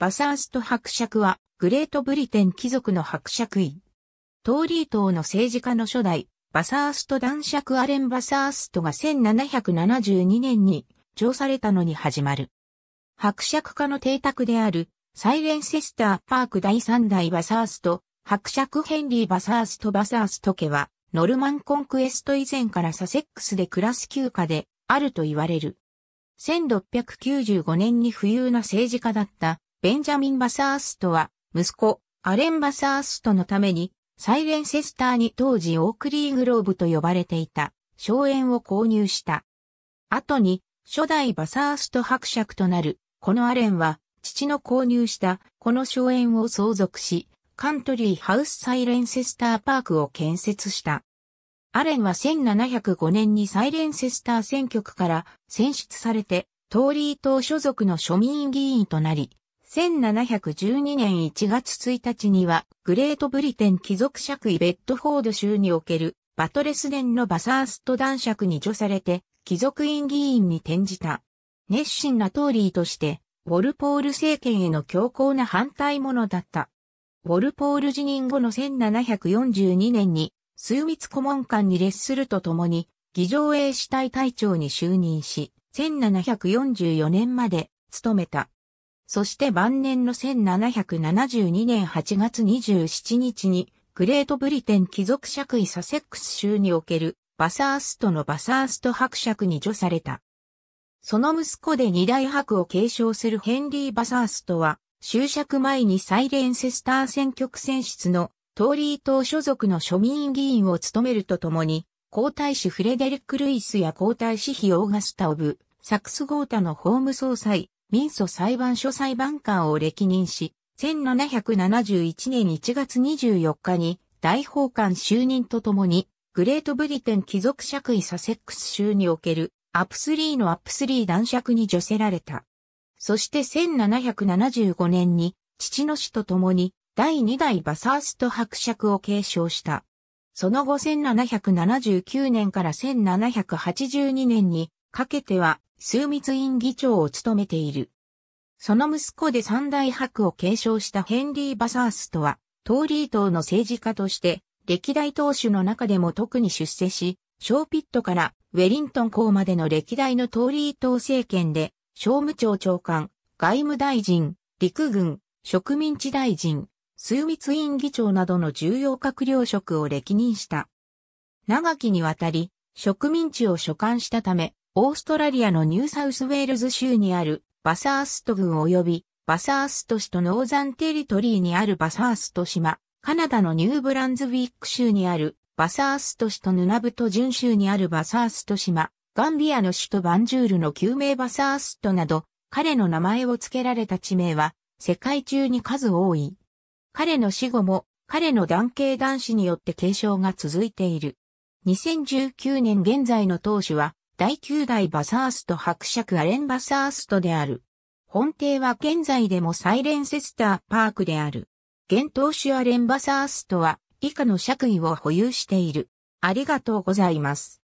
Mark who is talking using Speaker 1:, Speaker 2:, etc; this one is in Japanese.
Speaker 1: バサースト伯爵は、グレートブリテン貴族の伯爵位。トーリー党の政治家の初代、バサースト男爵アレン・バサーストが1772年に、上されたのに始まる。伯爵家の邸宅である、サイレンセスター・パーク第三代バサースト、伯爵ヘンリー・バサースト・バサースト家は、ノルマンコンクエスト以前からサセックスで暮らす休暇で、あると言われる。1695年に富裕な政治家だった、ベンジャミン・バサーストは、息子、アレン・バサーストのために、サイレンセスターに当時オークリーグローブと呼ばれていた、荘園を購入した。後に、初代バサースト伯爵となる、このアレンは、父の購入した、この荘園を相続し、カントリーハウスサイレンセスターパークを建設した。アレンは1705年にサイレンセスター選挙区から選出されて、トーリー党所属の庶民議員となり、1712年1月1日には、グレートブリテン貴族爵位ベッドフォード州における、バトレスンのバサースト男爵に除されて、貴族院議員に転じた。熱心なトーリーとして、ウォルポール政権への強硬な反対者だった。ウォルポール辞任後の1742年に、数密顧問官に列するとともに、議場衛士隊隊長に就任し、1744年まで務めた。そして晩年の1772年8月27日に、グレートブリテン貴族爵位サセックス州におけるバサーストのバサースト伯爵に除された。その息子で二大伯を継承するヘンリー・バサーストは、就職前にサイレンセスター選挙区選出のトーリー党所属の庶民議員を務めるとともに、皇太子フレデリック・ルイスや皇太子妃オーガスタ・オブ、サクス・ゴータの法務総裁、民訴裁判所裁判官を歴任し、1771年1月24日に大法官就任とともに、グレートブリテン貴族爵位サセックス州におけるアップスリーのアップスリー男爵に除せられた。そして1775年に父の死とともに第2代バサースト伯爵を継承した。その後1779年から1782年にかけては枢密院議長を務めている。その息子で三大白を継承したヘンリー・バサースとは、トーリー党の政治家として、歴代党首の中でも特に出世し、ショーピットからウェリントン校までの歴代のトーリー党政権で、商務庁長官、外務大臣、陸軍、植民地大臣、枢密院議長などの重要閣僚職を歴任した。長きにわたり、植民地を所管したため、オーストラリアのニューサウスウェールズ州にあるバサースト郡及びバサースト市とノーザンテリトリーにあるバサースト島、カナダのニューブランズウィック州にあるバサースト市とヌナブト準州にあるバサースト島、ガンビアの首都バンジュールの救命バサーストなど、彼の名前を付けられた地名は、世界中に数多い。彼の死後も、彼の男系男子によって継承が続いている。2019年現在の当主は、第9代バサースト伯爵アレン・バサーストである。本邸は現在でもサイレンセスターパークである。現当主アレン・バサーストは以下の爵位を保有している。ありがとうございます。